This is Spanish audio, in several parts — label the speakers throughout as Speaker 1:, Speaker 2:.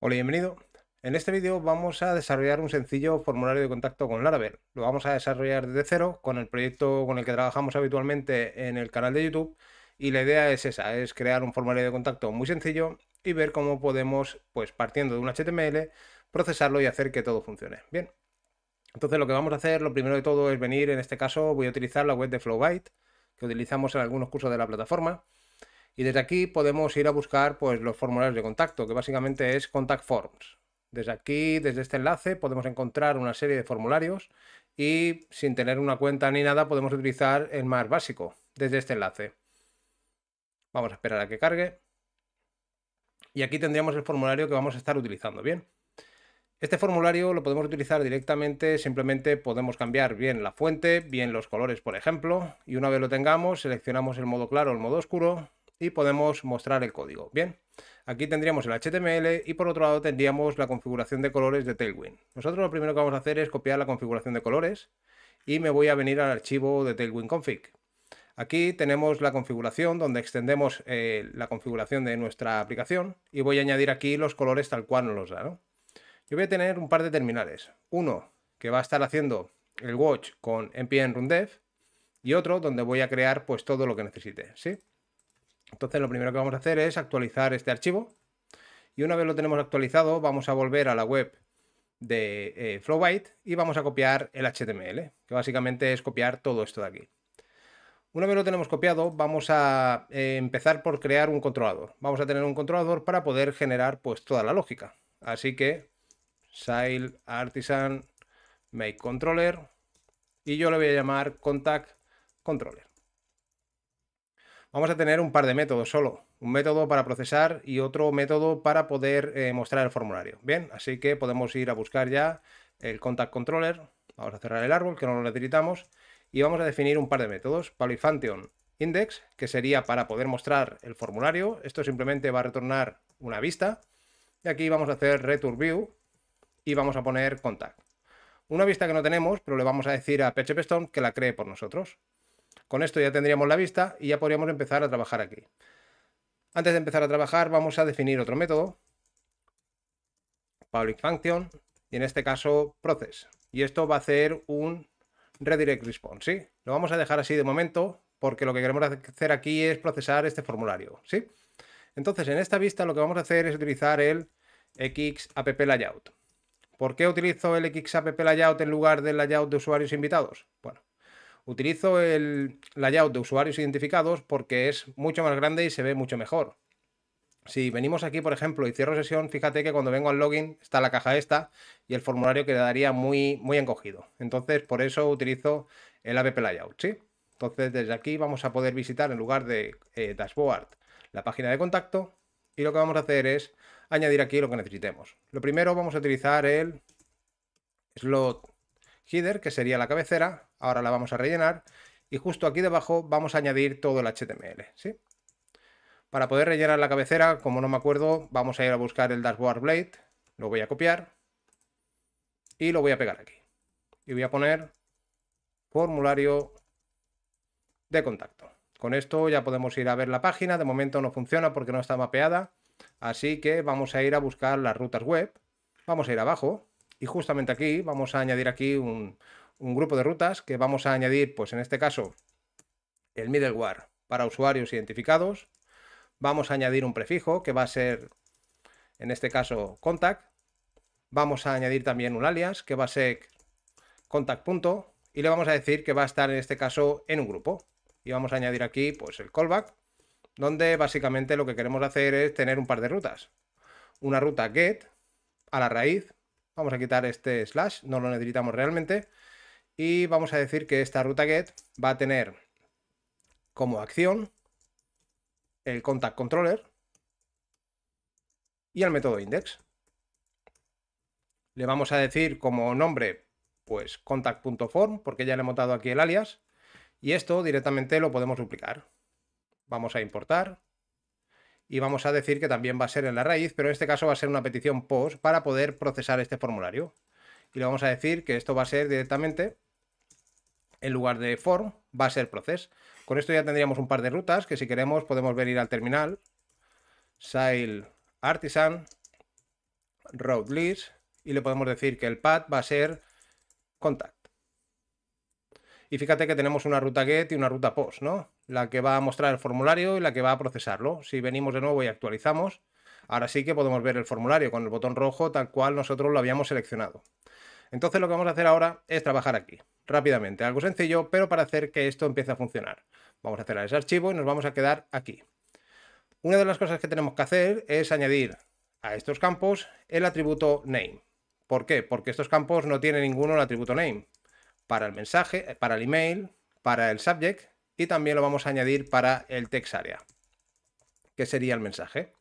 Speaker 1: Hola, y bienvenido. En este vídeo vamos a desarrollar un sencillo formulario de contacto con Laravel. Lo vamos a desarrollar desde cero con el proyecto con el que trabajamos habitualmente en el canal de YouTube y la idea es esa, es crear un formulario de contacto muy sencillo y ver cómo podemos, pues partiendo de un HTML, procesarlo y hacer que todo funcione. Bien, entonces lo que vamos a hacer, lo primero de todo es venir, en este caso voy a utilizar la web de Flowbyte que utilizamos en algunos cursos de la plataforma. Y desde aquí podemos ir a buscar pues, los formularios de contacto, que básicamente es Contact Forms. Desde aquí, desde este enlace, podemos encontrar una serie de formularios y sin tener una cuenta ni nada podemos utilizar el más básico desde este enlace. Vamos a esperar a que cargue. Y aquí tendríamos el formulario que vamos a estar utilizando, ¿bien? Este formulario lo podemos utilizar directamente, simplemente podemos cambiar bien la fuente, bien los colores, por ejemplo, y una vez lo tengamos, seleccionamos el modo claro o el modo oscuro, y podemos mostrar el código. Bien, aquí tendríamos el HTML y por otro lado tendríamos la configuración de colores de Tailwind. Nosotros lo primero que vamos a hacer es copiar la configuración de colores y me voy a venir al archivo de Tailwind config. Aquí tenemos la configuración donde extendemos eh, la configuración de nuestra aplicación y voy a añadir aquí los colores tal cual nos los da. Yo voy a tener un par de terminales. Uno que va a estar haciendo el watch con npm rundev y otro donde voy a crear pues todo lo que necesite. ¿sí? Entonces lo primero que vamos a hacer es actualizar este archivo. Y una vez lo tenemos actualizado, vamos a volver a la web de Flowbite eh, Flowbyte y vamos a copiar el HTML, que básicamente es copiar todo esto de aquí. Una vez lo tenemos copiado, vamos a eh, empezar por crear un controlador. Vamos a tener un controlador para poder generar pues toda la lógica. Así que Sail Artisan Make Controller y yo le voy a llamar Contact Controller vamos a tener un par de métodos solo. Un método para procesar y otro método para poder eh, mostrar el formulario. Bien, así que podemos ir a buscar ya el contact controller. Vamos a cerrar el árbol, que no lo necesitamos. Y vamos a definir un par de métodos. Polyphantion index, que sería para poder mostrar el formulario. Esto simplemente va a retornar una vista. Y aquí vamos a hacer return view y vamos a poner contact. Una vista que no tenemos, pero le vamos a decir a PHP que la cree por nosotros. Con esto ya tendríamos la vista y ya podríamos empezar a trabajar aquí. Antes de empezar a trabajar vamos a definir otro método, public function, y en este caso process. Y esto va a hacer un redirect response, ¿sí? Lo vamos a dejar así de momento porque lo que queremos hacer aquí es procesar este formulario, ¿sí? Entonces en esta vista lo que vamos a hacer es utilizar el XApp layout. ¿Por qué utilizo el XApp layout en lugar del layout de usuarios invitados? Bueno, Utilizo el layout de usuarios identificados porque es mucho más grande y se ve mucho mejor. Si venimos aquí, por ejemplo, y cierro sesión, fíjate que cuando vengo al login está la caja esta y el formulario quedaría muy, muy encogido. Entonces, por eso utilizo el app layout, ¿sí? Entonces, desde aquí vamos a poder visitar en lugar de eh, dashboard la página de contacto y lo que vamos a hacer es añadir aquí lo que necesitemos. Lo primero vamos a utilizar el slot header, que sería la cabecera, Ahora la vamos a rellenar y justo aquí debajo vamos a añadir todo el HTML, ¿sí? Para poder rellenar la cabecera, como no me acuerdo, vamos a ir a buscar el dashboard blade, lo voy a copiar y lo voy a pegar aquí. Y voy a poner formulario de contacto. Con esto ya podemos ir a ver la página, de momento no funciona porque no está mapeada, así que vamos a ir a buscar las rutas web, vamos a ir abajo y justamente aquí vamos a añadir aquí un, un grupo de rutas que vamos a añadir, pues en este caso, el middleware para usuarios identificados. Vamos a añadir un prefijo que va a ser, en este caso, contact. Vamos a añadir también un alias que va a ser contact. Punto, y le vamos a decir que va a estar en este caso en un grupo. Y vamos a añadir aquí pues el callback, donde básicamente lo que queremos hacer es tener un par de rutas. Una ruta get a la raíz. Vamos a quitar este slash, no lo necesitamos realmente y vamos a decir que esta ruta get va a tener como acción el contact controller y el método index. Le vamos a decir como nombre, pues contact.form, porque ya le he montado aquí el alias. Y esto directamente lo podemos duplicar. Vamos a importar. Y vamos a decir que también va a ser en la raíz, pero en este caso va a ser una petición POST para poder procesar este formulario. Y le vamos a decir que esto va a ser directamente en lugar de form va a ser process. Con esto ya tendríamos un par de rutas que si queremos podemos venir al terminal. Sail artisan road list y le podemos decir que el path va a ser contact. Y fíjate que tenemos una ruta get y una ruta post, ¿no? La que va a mostrar el formulario y la que va a procesarlo. Si venimos de nuevo y actualizamos, ahora sí que podemos ver el formulario con el botón rojo tal cual nosotros lo habíamos seleccionado. Entonces lo que vamos a hacer ahora es trabajar aquí, rápidamente, algo sencillo, pero para hacer que esto empiece a funcionar. Vamos a cerrar ese archivo y nos vamos a quedar aquí. Una de las cosas que tenemos que hacer es añadir a estos campos el atributo name. ¿Por qué? Porque estos campos no tienen ninguno el atributo name. Para el mensaje, eh, para el email, para el subject y también lo vamos a añadir para el text area, que sería el mensaje.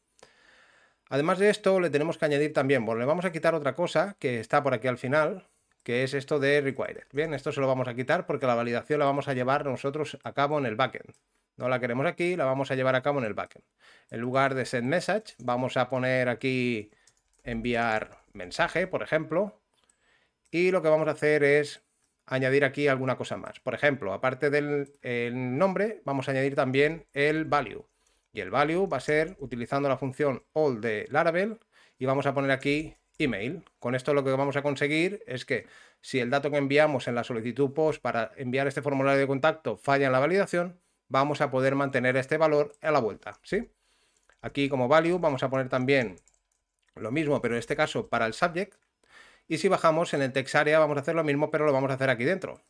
Speaker 1: Además de esto, le tenemos que añadir también, bueno, le vamos a quitar otra cosa que está por aquí al final, que es esto de required. Bien, esto se lo vamos a quitar porque la validación la vamos a llevar nosotros a cabo en el backend. No la queremos aquí, la vamos a llevar a cabo en el backend. En lugar de send message, vamos a poner aquí enviar mensaje, por ejemplo. Y lo que vamos a hacer es añadir aquí alguna cosa más. Por ejemplo, aparte del nombre, vamos a añadir también el value. Y el value va a ser utilizando la función all de Laravel y vamos a poner aquí email. Con esto lo que vamos a conseguir es que si el dato que enviamos en la solicitud post para enviar este formulario de contacto falla en la validación, vamos a poder mantener este valor a la vuelta, ¿sí? Aquí como value vamos a poner también lo mismo, pero en este caso para el subject. Y si bajamos en el text area vamos a hacer lo mismo, pero lo vamos a hacer aquí dentro.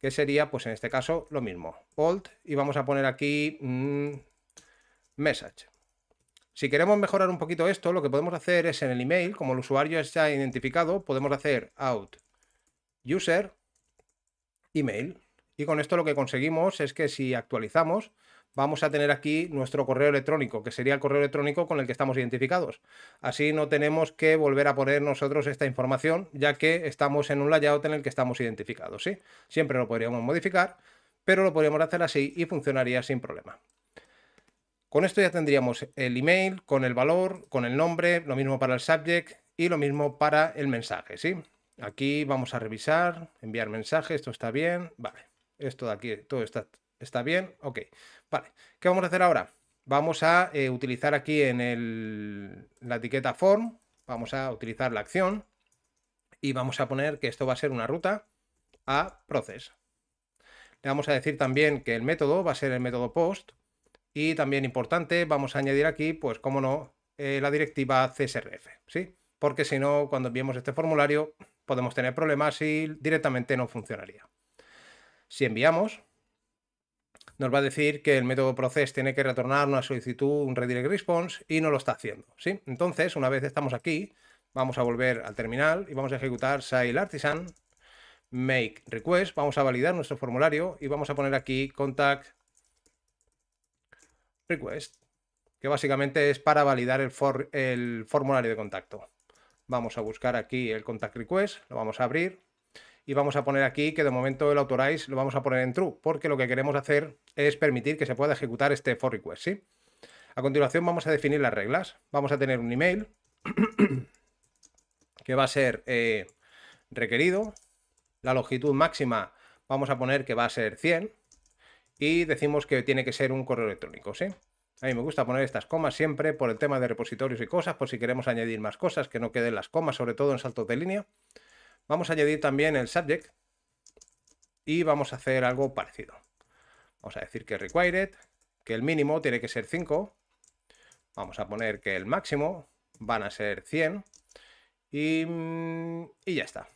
Speaker 1: Que sería, pues en este caso, lo mismo. Alt y vamos a poner aquí mm, message. Si queremos mejorar un poquito esto, lo que podemos hacer es en el email, como el usuario está identificado, podemos hacer out user email. Y con esto lo que conseguimos es que si actualizamos, vamos a tener aquí nuestro correo electrónico, que sería el correo electrónico con el que estamos identificados. Así no tenemos que volver a poner nosotros esta información, ya que estamos en un layout en el que estamos identificados. ¿sí? Siempre lo podríamos modificar, pero lo podríamos hacer así y funcionaría sin problema. Con esto ya tendríamos el email, con el valor, con el nombre, lo mismo para el subject y lo mismo para el mensaje, ¿sí? Aquí vamos a revisar, enviar mensaje, esto está bien, vale. Esto de aquí, todo está, está bien, ok. Vale, ¿qué vamos a hacer ahora? Vamos a eh, utilizar aquí en el, la etiqueta form, vamos a utilizar la acción y vamos a poner que esto va a ser una ruta a process. Le vamos a decir también que el método va a ser el método post, y también importante, vamos a añadir aquí, pues como no, eh, la directiva CSRF, ¿sí? Porque si no, cuando enviemos este formulario, podemos tener problemas y directamente no funcionaría. Si enviamos, nos va a decir que el método process tiene que retornar una solicitud, un redirect response, y no lo está haciendo, ¿sí? Entonces, una vez estamos aquí, vamos a volver al terminal y vamos a ejecutar sail artisan make request, vamos a validar nuestro formulario y vamos a poner aquí contact request, que básicamente es para validar el, el formulario de contacto. Vamos a buscar aquí el contact request, lo vamos a abrir y vamos a poner aquí que de momento el authorize lo vamos a poner en true, porque lo que queremos hacer es permitir que se pueda ejecutar este for request, ¿sí? A continuación vamos a definir las reglas. Vamos a tener un email que va a ser eh, requerido. La longitud máxima vamos a poner que va a ser 100 y decimos que tiene que ser un correo electrónico, ¿sí? A mí me gusta poner estas comas siempre por el tema de repositorios y cosas, por si queremos añadir más cosas, que no queden las comas, sobre todo en saltos de línea. Vamos a añadir también el subject y vamos a hacer algo parecido. Vamos a decir que required, que el mínimo tiene que ser 5. Vamos a poner que el máximo van a ser 100 y, mm, y ya está.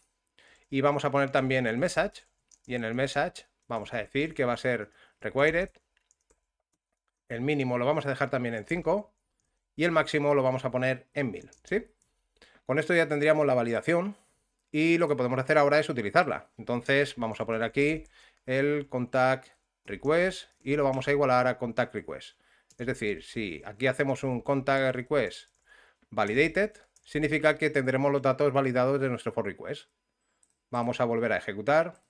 Speaker 1: Y vamos a poner también el message y en el message vamos a decir que va a ser required. El mínimo lo vamos a dejar también en 5 y el máximo lo vamos a poner en 1000, ¿sí? Con esto ya tendríamos la validación y lo que podemos hacer ahora es utilizarla. Entonces vamos a poner aquí el contact request y lo vamos a igualar a contact request. Es decir, si aquí hacemos un contact request validated, significa que tendremos los datos validados de nuestro for request. Vamos a volver a ejecutar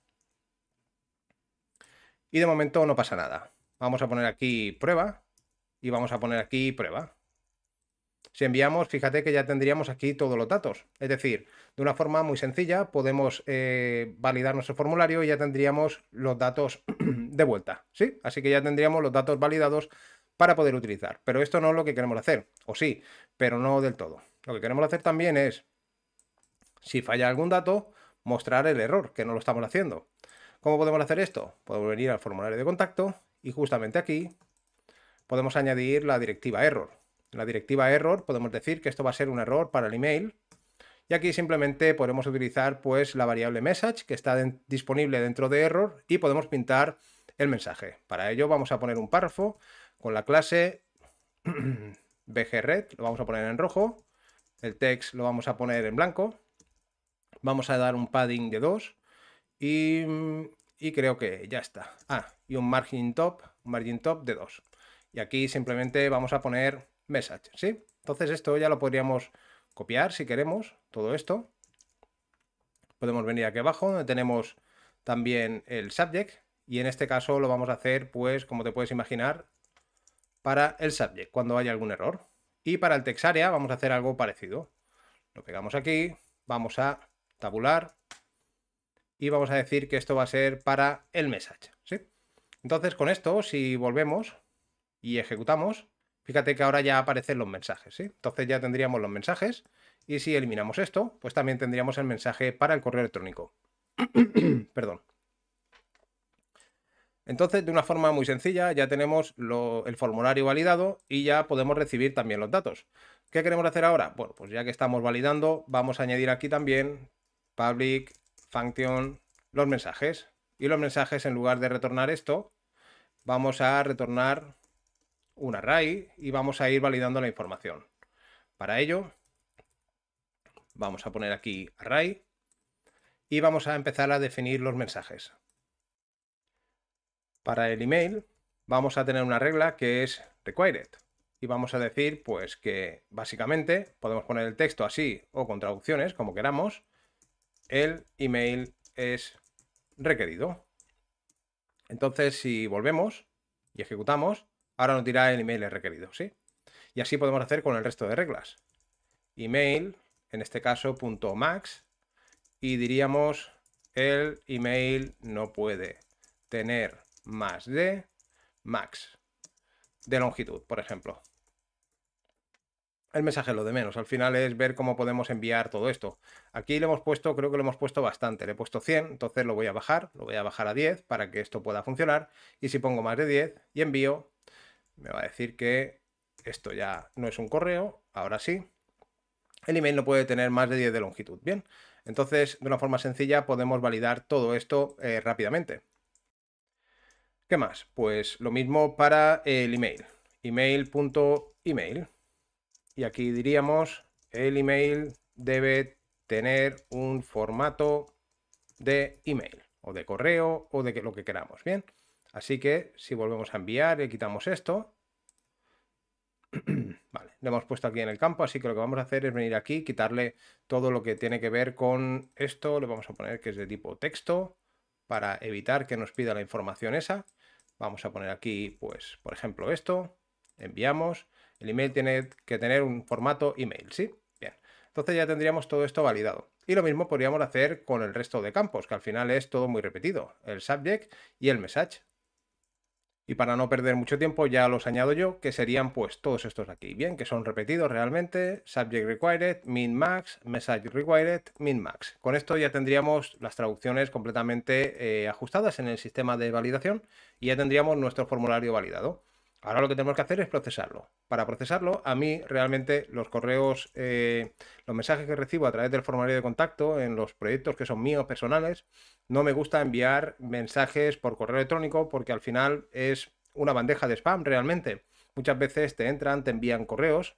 Speaker 1: y de momento no pasa nada. Vamos a poner aquí prueba y vamos a poner aquí prueba. Si enviamos, fíjate que ya tendríamos aquí todos los datos. Es decir, de una forma muy sencilla podemos eh, validar nuestro formulario y ya tendríamos los datos de vuelta. ¿sí? Así que ya tendríamos los datos validados para poder utilizar. Pero esto no es lo que queremos hacer. O sí, pero no del todo. Lo que queremos hacer también es, si falla algún dato, mostrar el error, que no lo estamos haciendo. ¿Cómo podemos hacer esto? Podemos venir al formulario de contacto y justamente aquí podemos añadir la directiva error. En la directiva error podemos decir que esto va a ser un error para el email y aquí simplemente podemos utilizar pues la variable message que está disponible dentro de error y podemos pintar el mensaje. Para ello vamos a poner un párrafo con la clase bgred, lo vamos a poner en rojo, el text lo vamos a poner en blanco, vamos a dar un padding de 2 Mm, y, creo que ya está. Ah, y un margin top, un margin top de 2. Y aquí simplemente vamos a poner message, ¿sí? Entonces esto ya lo podríamos copiar si queremos, todo esto. Podemos venir aquí abajo donde tenemos también el subject y en este caso lo vamos a hacer pues como te puedes imaginar para el subject cuando haya algún error. Y para el area vamos a hacer algo parecido. Lo pegamos aquí, vamos a tabular y vamos a decir que esto va a ser para el mensaje ¿sí? Entonces con esto, si volvemos y ejecutamos, fíjate que ahora ya aparecen los mensajes. ¿sí? Entonces ya tendríamos los mensajes y si eliminamos esto, pues también tendríamos el mensaje para el correo electrónico. Perdón. Entonces, de una forma muy sencilla, ya tenemos el formulario validado y ya podemos recibir también los datos. ¿Qué queremos hacer ahora? Bueno, pues ya que estamos validando, vamos a añadir aquí también public function los mensajes. Y los mensajes, en lugar de retornar esto, vamos a retornar un array y vamos a ir validando la información. Para ello, vamos a poner aquí array y vamos a empezar a definir los mensajes. Para el email vamos a tener una regla que es required y vamos a decir pues que básicamente podemos poner el texto así o con traducciones como queramos el email es requerido. Entonces, si volvemos y ejecutamos, ahora nos dirá el email es requerido, ¿sí? Y así podemos hacer con el resto de reglas. Email, en este caso, punto .max, y diríamos el email no puede tener más de max de longitud, por ejemplo el mensaje lo de menos. Al final es ver cómo podemos enviar todo esto. Aquí le hemos puesto, creo que lo hemos puesto bastante. Le he puesto 100, entonces lo voy a bajar. Lo voy a bajar a 10 para que esto pueda funcionar. Y si pongo más de 10 y envío, me va a decir que esto ya no es un correo. Ahora sí. El email no puede tener más de 10 de longitud. Bien. Entonces, de una forma sencilla, podemos validar todo esto eh, rápidamente. ¿Qué más? Pues lo mismo para el email. Email.email. .email y aquí diríamos el email debe tener un formato de email o de correo o de lo que queramos, ¿bien? Así que si volvemos a enviar, y quitamos esto. vale, le hemos puesto aquí en el campo, así que lo que vamos a hacer es venir aquí, quitarle todo lo que tiene que ver con esto. Le vamos a poner que es de tipo texto para evitar que nos pida la información esa. Vamos a poner aquí, pues, por ejemplo, esto. Enviamos. El email tiene que tener un formato email, ¿sí? Bien. Entonces ya tendríamos todo esto validado. Y lo mismo podríamos hacer con el resto de campos, que al final es todo muy repetido, el subject y el message. Y para no perder mucho tiempo ya los añado yo, que serían pues todos estos aquí, bien, que son repetidos realmente, subject required, min max, message required, min max. Con esto ya tendríamos las traducciones completamente eh, ajustadas en el sistema de validación y ya tendríamos nuestro formulario validado. Ahora lo que tenemos que hacer es procesarlo. Para procesarlo, a mí realmente los correos, eh, los mensajes que recibo a través del formulario de contacto en los proyectos que son míos personales, no me gusta enviar mensajes por correo electrónico porque al final es una bandeja de spam realmente. Muchas veces te entran, te envían correos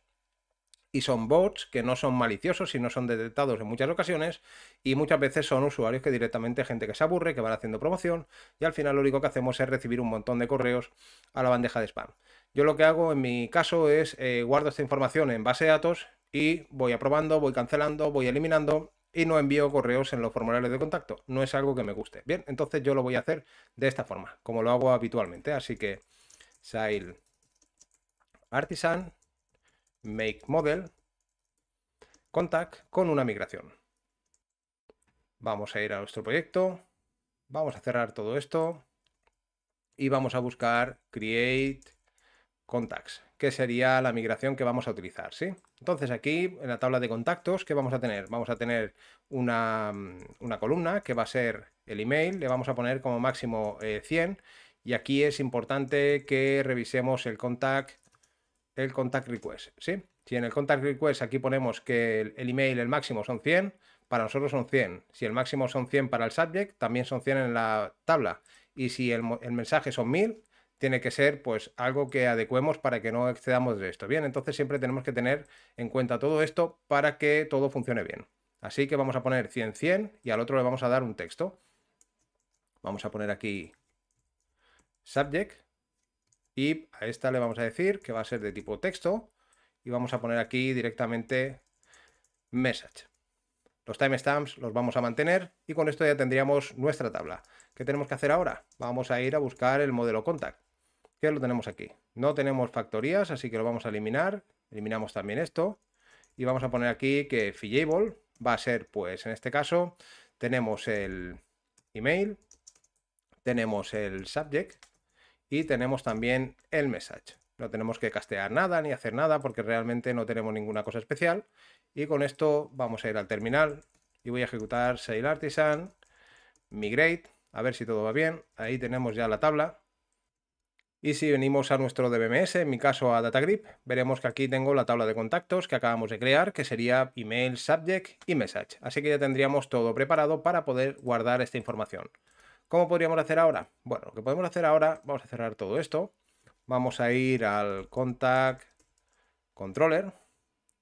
Speaker 1: y son bots que no son maliciosos, y no son detectados en muchas ocasiones y muchas veces son usuarios que directamente gente que se aburre, que van haciendo promoción y al final lo único que hacemos es recibir un montón de correos a la bandeja de spam. Yo lo que hago en mi caso es eh, guardo esta información en base de datos y voy aprobando, voy cancelando, voy eliminando y no envío correos en los formularios de contacto. No es algo que me guste. Bien, entonces yo lo voy a hacer de esta forma, como lo hago habitualmente. Así que sail artisan make model contact con una migración. Vamos a ir a nuestro proyecto, vamos a cerrar todo esto y vamos a buscar create contacts, que sería la migración que vamos a utilizar, ¿sí? Entonces aquí en la tabla de contactos, ¿qué vamos a tener? Vamos a tener una, mm, columna que va a ser el email, le vamos a poner como máximo 100 eh, y aquí es importante que revisemos el contact el contact request, ¿sí? Si en el contact request aquí ponemos que el, email, el máximo son 100, para nosotros son 100. Si el máximo son 100 para el subject, también son 100 en la tabla. Y si el, el mensaje son 1000, tiene que ser pues algo que adecuemos para que no excedamos de esto. Bien, entonces siempre tenemos que tener en cuenta todo esto para que todo funcione bien. Así que vamos a poner 100, 100 y al otro le vamos a dar un texto. Vamos a poner aquí subject y a esta le vamos a decir que va a ser de tipo texto y vamos a poner aquí directamente message. Los timestamps los vamos a mantener y con esto ya tendríamos nuestra tabla. ¿Qué tenemos que hacer ahora? Vamos a ir a buscar el modelo contact, que lo tenemos aquí. No tenemos factorías, así que lo vamos a eliminar. Eliminamos también esto y vamos a poner aquí que fillable va a ser, pues en este caso, tenemos el email, tenemos el subject, y tenemos también el message. No tenemos que castear nada ni hacer nada porque realmente no tenemos ninguna cosa especial. Y con esto vamos a ir al terminal y voy a ejecutar Sail Artisan, migrate, a ver si todo va bien. Ahí tenemos ya la tabla. Y si venimos a nuestro DBMS, en mi caso a DataGrip, veremos que aquí tengo la tabla de contactos que acabamos de crear, que sería email, subject y message. Así que ya tendríamos todo preparado para poder guardar esta información. ¿Cómo podríamos hacer ahora? Bueno, lo que podemos hacer ahora, vamos a cerrar todo esto. Vamos a ir al contact controller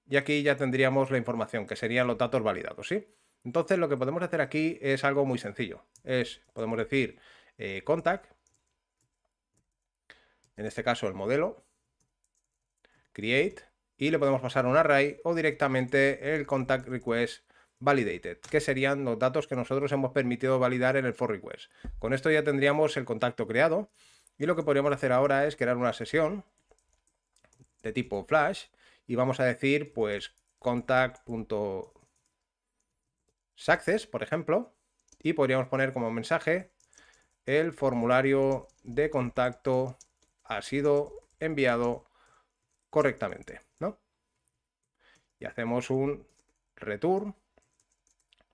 Speaker 1: y aquí ya tendríamos la información, que serían los datos validados, ¿sí? Entonces lo que podemos hacer aquí es algo muy sencillo. Es, podemos decir, eh, contact, en este caso el modelo, create, y le podemos pasar un array o directamente el contact request validated, que serían los datos que nosotros hemos permitido validar en el for request. Con esto ya tendríamos el contacto creado y lo que podríamos hacer ahora es crear una sesión de tipo flash y vamos a decir pues contact.success, por ejemplo, y podríamos poner como mensaje el formulario de contacto ha sido enviado correctamente, ¿no? Y hacemos un return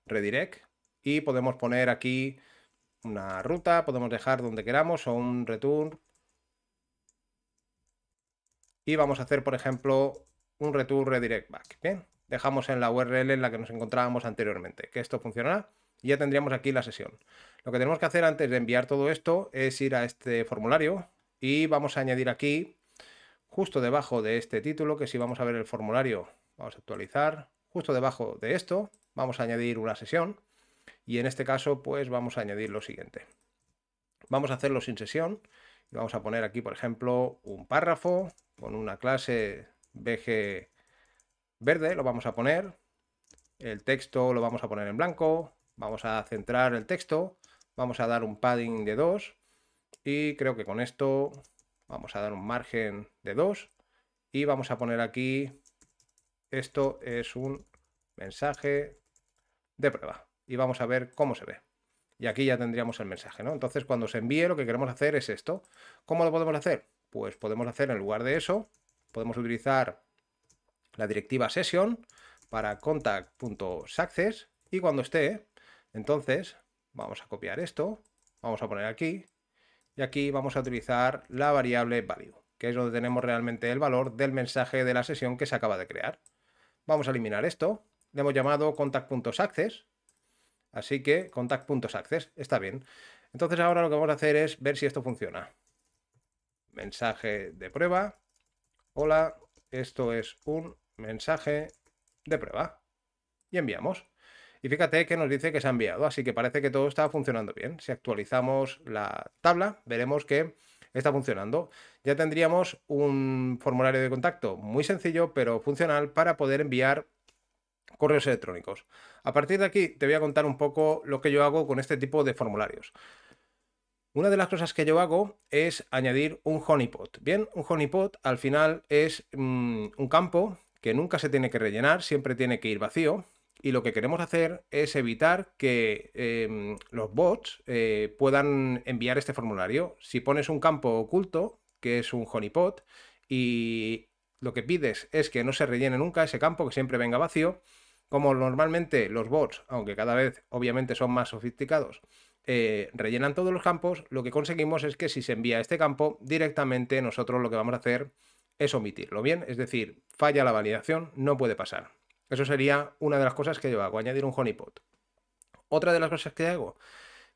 Speaker 1: redirect y podemos poner aquí una ruta, podemos dejar donde queramos o un return. Y vamos a hacer, por ejemplo, un return redirect back. Bien, dejamos en la URL en la que nos encontrábamos anteriormente, que esto funcionará y ya tendríamos aquí la sesión. Lo que tenemos que hacer antes de enviar todo esto es ir a este formulario y vamos a añadir aquí, justo debajo de este título, que si vamos a ver el formulario, vamos a actualizar, justo debajo de esto, vamos a añadir una sesión y en este caso pues vamos a añadir lo siguiente. Vamos a hacerlo sin sesión y vamos a poner aquí por ejemplo un párrafo con una clase BG verde, lo vamos a poner, el texto lo vamos a poner en blanco, vamos a centrar el texto, vamos a dar un padding de 2 y creo que con esto vamos a dar un margen de 2 y vamos a poner aquí, esto es un mensaje de prueba y vamos a ver cómo se ve. Y aquí ya tendríamos el mensaje, ¿no? Entonces, cuando se envíe, lo que queremos hacer es esto. ¿Cómo lo podemos hacer? Pues podemos hacer en lugar de eso, podemos utilizar la directiva session para contact.success y cuando esté, entonces vamos a copiar esto, vamos a poner aquí y aquí vamos a utilizar la variable value, que es donde tenemos realmente el valor del mensaje de la sesión que se acaba de crear. Vamos a eliminar esto le hemos llamado contact.access. Así que contact.access está bien. Entonces ahora lo que vamos a hacer es ver si esto funciona. Mensaje de prueba. Hola, esto es un mensaje de prueba. Y enviamos. Y fíjate que nos dice que se ha enviado, así que parece que todo está funcionando bien. Si actualizamos la tabla, veremos que está funcionando. Ya tendríamos un formulario de contacto muy sencillo, pero funcional para poder enviar correos electrónicos. A partir de aquí te voy a contar un poco lo que yo hago con este tipo de formularios. Una de las cosas que yo hago es añadir un honeypot. Bien, un honeypot al final es mm, un campo que nunca se tiene que rellenar, siempre tiene que ir vacío. Y lo que queremos hacer es evitar que em, los bots eh, puedan enviar este formulario. Si pones un campo oculto, que es un honeypot, y lo que pides es que no se rellene nunca ese campo, que siempre venga vacío, como normalmente los bots, aunque cada vez obviamente son más sofisticados, eh, rellenan todos los campos, lo que conseguimos es que si se envía este campo, directamente nosotros lo que vamos a hacer es omitirlo, ¿bien? Es decir, falla la validación, no puede pasar. Eso sería una de las cosas que yo hago, añadir un honeypot. Otra de las cosas que hago,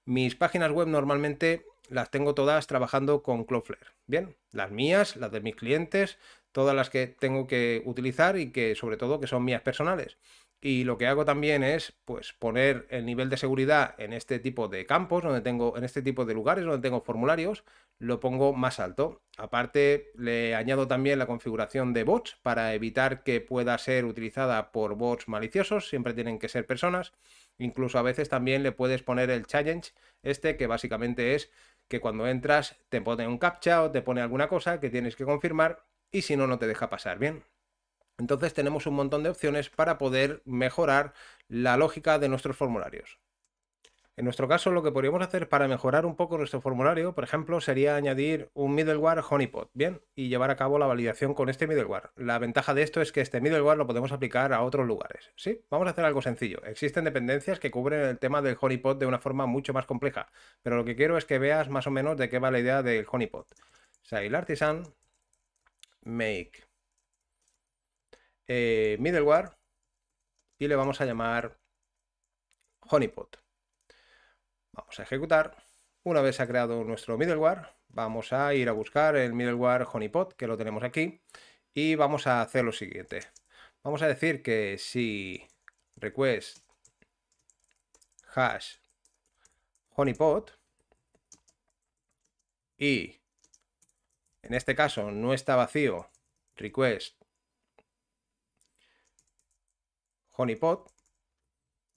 Speaker 1: mis páginas web normalmente las tengo todas trabajando con Cloudflare, ¿bien? Las mías, las de mis clientes, todas las que tengo que utilizar y que sobre todo que son mías personales. Y lo que hago también es pues, poner el nivel de seguridad en este tipo de campos, donde tengo, en este tipo de lugares donde tengo formularios, lo pongo más alto. Aparte, le añado también la configuración de bots para evitar que pueda ser utilizada por bots maliciosos, siempre tienen que ser personas. Incluso a veces también le puedes poner el challenge, este que básicamente es que cuando entras te pone un captcha o te pone alguna cosa que tienes que confirmar y si no, no te deja pasar bien. Entonces tenemos un montón de opciones para poder mejorar la lógica de nuestros formularios. En nuestro caso, lo que podríamos hacer para mejorar un poco nuestro formulario, por ejemplo, sería añadir un middleware honeypot, ¿bien? Y llevar a cabo la validación con este middleware. La ventaja de esto es que este middleware lo podemos aplicar a otros lugares, ¿sí? Vamos a hacer algo sencillo. Existen dependencias que cubren el tema del honeypot de una forma mucho más compleja, pero lo que quiero es que veas más o menos de qué va la idea del honeypot. O sea, el artisan make eh, middleware y le vamos a llamar honeypot. Vamos a ejecutar. Una vez ha creado nuestro middleware, vamos a ir a buscar el middleware honeypot, que lo tenemos aquí, y vamos a hacer lo siguiente. Vamos a decir que si request hash honeypot y en este caso no está vacío request honeypot.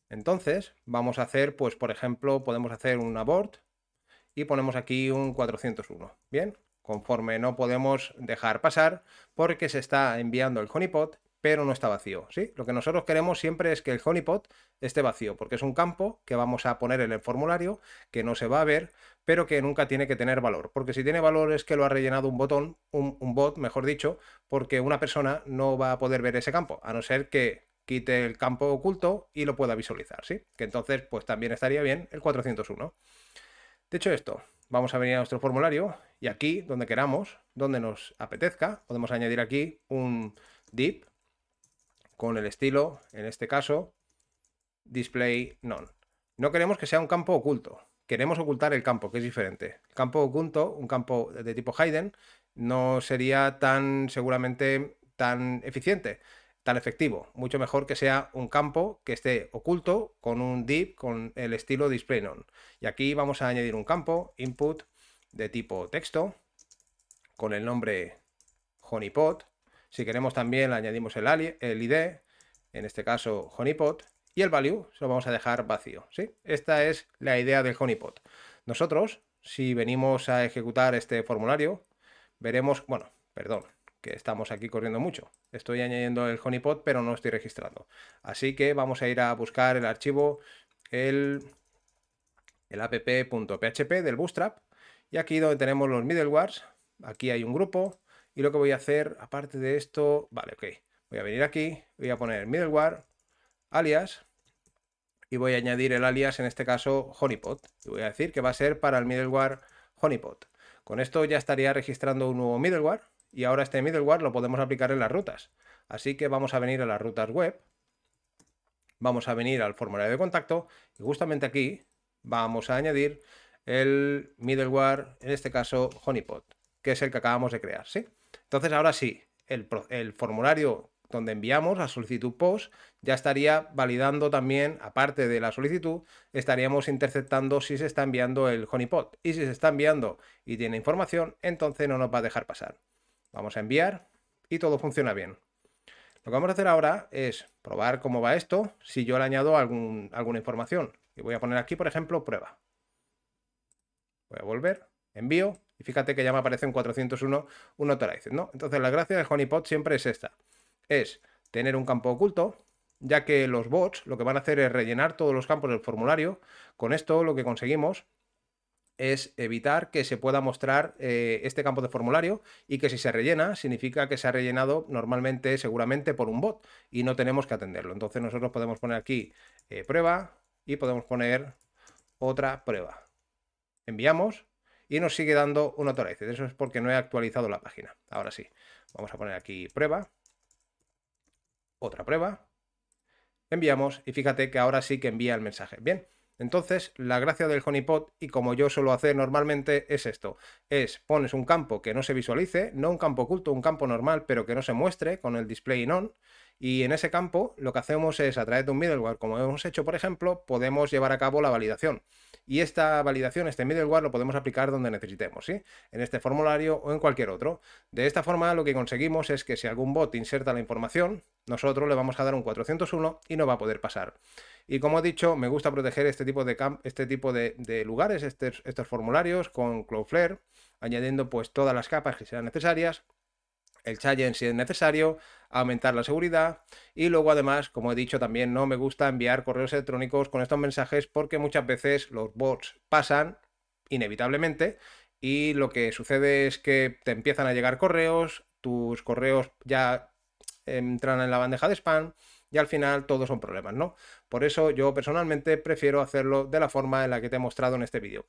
Speaker 1: Entonces vamos a hacer, pues por ejemplo, podemos hacer un abort y ponemos aquí un 401. Bien, conforme no podemos dejar pasar porque se está enviando el honeypot pero no está vacío. si Lo que nosotros queremos siempre es que el honeypot esté vacío, porque es un campo que vamos a poner en el formulario, que no se va a ver, pero que nunca tiene que tener valor. Porque si tiene valor es que lo ha rellenado un botón, un bot, mejor dicho, porque una persona no va a poder ver ese campo, a no ser que quite el campo oculto y lo pueda visualizar, ¿sí? Que entonces, pues también estaría bien el 401. De hecho, esto, vamos a venir a nuestro formulario y aquí, donde queramos, donde nos apetezca, podemos añadir aquí un div con el estilo, en este caso, display none. No queremos que sea un campo oculto, queremos ocultar el campo, que es diferente. El campo oculto, un campo de tipo hidden, no sería tan seguramente tan eficiente tan efectivo. Mucho mejor que sea un campo que esté oculto con un div con el estilo display none. Y aquí vamos a añadir un campo input de tipo texto con el nombre honeypot. Si queremos también le añadimos el, ID, en este caso honeypot, y el value se lo vamos a dejar vacío. ¿sí? Esta es la idea del honeypot. Nosotros, si venimos a ejecutar este formulario, veremos, bueno, perdón, que estamos aquí corriendo mucho. Estoy añadiendo el honeypot, pero no estoy registrando. Así que vamos a ir a buscar el archivo, el, el app.php del Bootstrap. Y aquí donde tenemos los middlewares, aquí hay un grupo. Y lo que voy a hacer, aparte de esto, vale, ok. Voy a venir aquí, voy a poner middleware, alias, y voy a añadir el alias, en este caso, honeypot. Y voy a decir que va a ser para el middleware honeypot. Con esto ya estaría registrando un nuevo middleware y ahora este middleware lo podemos aplicar en las rutas. Así que vamos a venir a las rutas web, vamos a venir al formulario de contacto y justamente aquí vamos a añadir el middleware, en este caso Honeypot, que es el que acabamos de crear, ¿sí? Entonces ahora sí, el, el formulario donde enviamos la solicitud POST ya estaría validando también, aparte de la solicitud, estaríamos interceptando si se está enviando el Honeypot. Y si se está enviando y tiene información, entonces no nos va a dejar pasar. Vamos a enviar y todo funciona bien. Lo que vamos a hacer ahora es probar cómo va esto si yo le añado alguna información. Y voy a poner aquí, por ejemplo, prueba. Voy a volver, envío y fíjate que ya me aparece en 401 un ¿no? Entonces la gracia de Honeypot siempre es esta. Es tener un campo oculto, ya que los bots lo que van a hacer es rellenar todos los campos del formulario. Con esto lo que conseguimos es evitar que se pueda mostrar eh, este campo de formulario y que si se rellena significa que se ha rellenado normalmente, seguramente por un bot y no tenemos que atenderlo. Entonces nosotros podemos poner aquí eh, prueba y podemos poner otra prueba. Enviamos y nos sigue dando una otra Eso es porque no he actualizado la página. Ahora sí, vamos a poner aquí prueba, otra prueba enviamos y fíjate que ahora sí que envía el mensaje. Bien, entonces, la gracia del honeypot, y como yo suelo hacer normalmente, es esto. Es pones un campo que no se visualice, no un campo oculto, un campo normal, pero que no se muestre con el display in on. Y en ese campo lo que hacemos es, a través de un middleware, como hemos hecho, por ejemplo, podemos llevar a cabo la validación. Y esta validación, este middleware, lo podemos aplicar donde necesitemos, ¿sí? En este formulario o en cualquier otro. De esta forma, lo que conseguimos es que si algún bot inserta la información, nosotros le vamos a dar un 401 y no va a poder pasar. Y como he dicho, me gusta proteger este tipo de, este tipo de, lugares, estos formularios con Cloudflare, añadiendo pues todas las capas que sean necesarias el challenge si es necesario, aumentar la seguridad y luego además, como he dicho también, no me gusta enviar correos electrónicos con estos mensajes porque muchas veces los bots pasan inevitablemente y lo que sucede es que te empiezan a llegar correos, tus correos ya entran en la bandeja de spam y al final todos son problemas, ¿no? Por eso yo personalmente prefiero hacerlo de la forma en la que te he mostrado en este vídeo.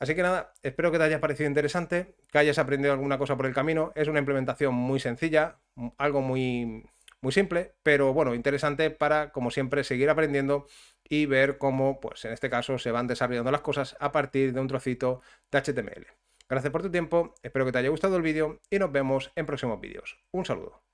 Speaker 1: Así que nada, espero que te haya parecido interesante, que hayas aprendido alguna cosa por el camino. Es una implementación muy sencilla, algo muy, muy simple, pero bueno, interesante para, como siempre, seguir aprendiendo y ver cómo, pues en este caso, se van desarrollando las cosas a partir de un trocito de HTML. Gracias por tu tiempo, espero que te haya gustado el vídeo y nos vemos en próximos vídeos. Un saludo.